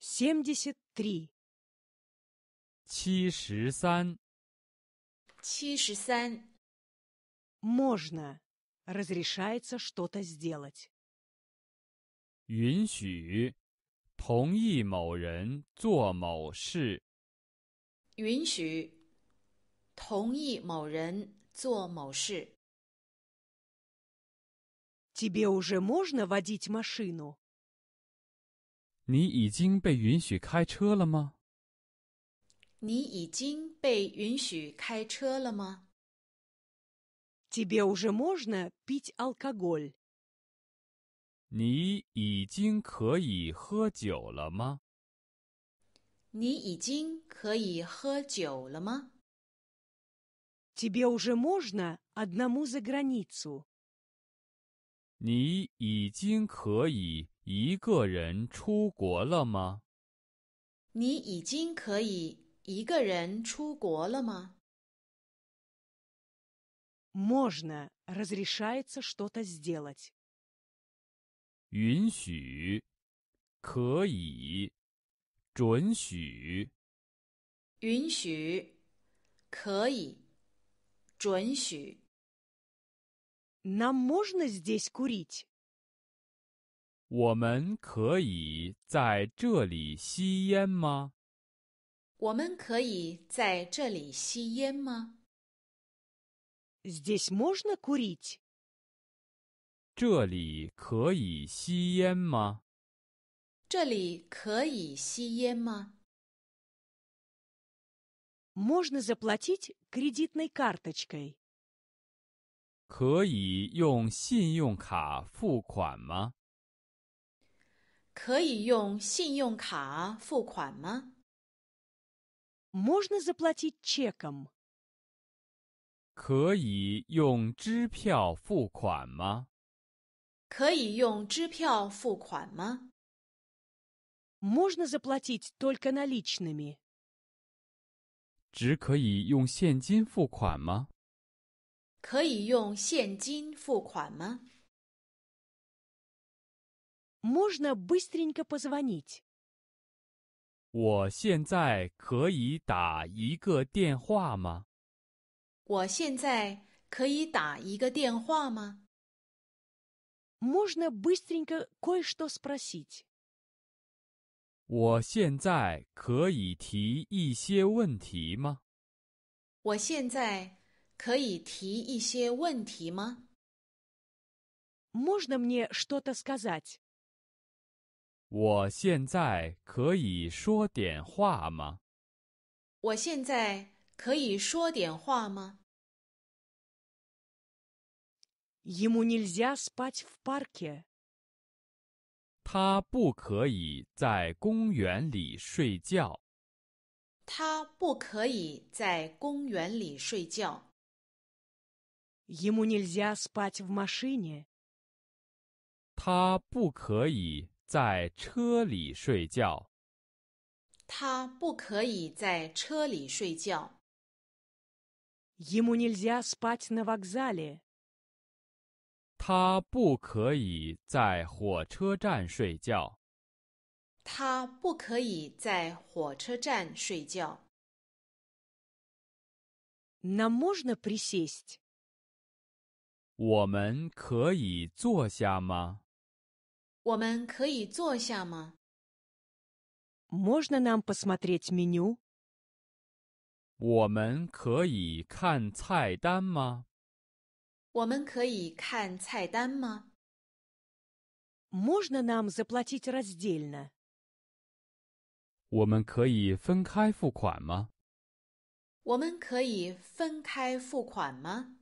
семьдесят три. Можно Разрешается что-то сделать. 允许，同意某人做某事。允许，同意某人做某事。Тебе уже можно водить машину? 你已经被允许开车了吗？你已经被允许开车了吗？Тебе уже можно пить алкоголь？你已经可以喝酒了吗？你已经可以喝酒了吗？Тебе уже можно одному заграницу？你已经可以。一个人出国了吗？你已经可以一个人出国了吗？Можно разрешается что-то сделать。允许，可以，准许。允许，可以，准许。Нам можно здесь курить？我们可以在这里吸烟吗？我们可以在这里吸烟吗？Здесь можно курить？这里可以吸烟吗？这里可以吸烟吗？Можно заплатить кредитной карточкой？可以用信用卡付款吗？可以用信用卡付款吗？可以用支票付款吗？可以用支票付款吗？只可以用现金付款吗？可以用现金付款吗？можно быстренько позвонить? 我现在可以打一个电话吗？我现在可以打一个电话吗？Можно быстренько кое-что спросить. 我现在可以提一些问题吗？我现在可以提一些问题吗？Можно мне что-то сказать? 我现在可以说点话吗？我现在可以说点话吗？Ему нельзя спать в парке。他不可以在公园里睡觉。他不可以在公园里睡觉。Ему нельзя спать в машине。他不可以。在车里睡觉，他不可以在车里睡觉。Ему нельзя спать на вокзале。他不可以在火车站睡觉。他不可以在火车站睡觉。Нам можно присесть？我们可以坐下吗？我们可以坐下吗？Можно нам посмотреть меню？我们可以看菜单吗？我们可以看菜单吗？Можно нам з а л а т и т ь раздельно？我们可以分开付款吗？我们可以分开付款吗？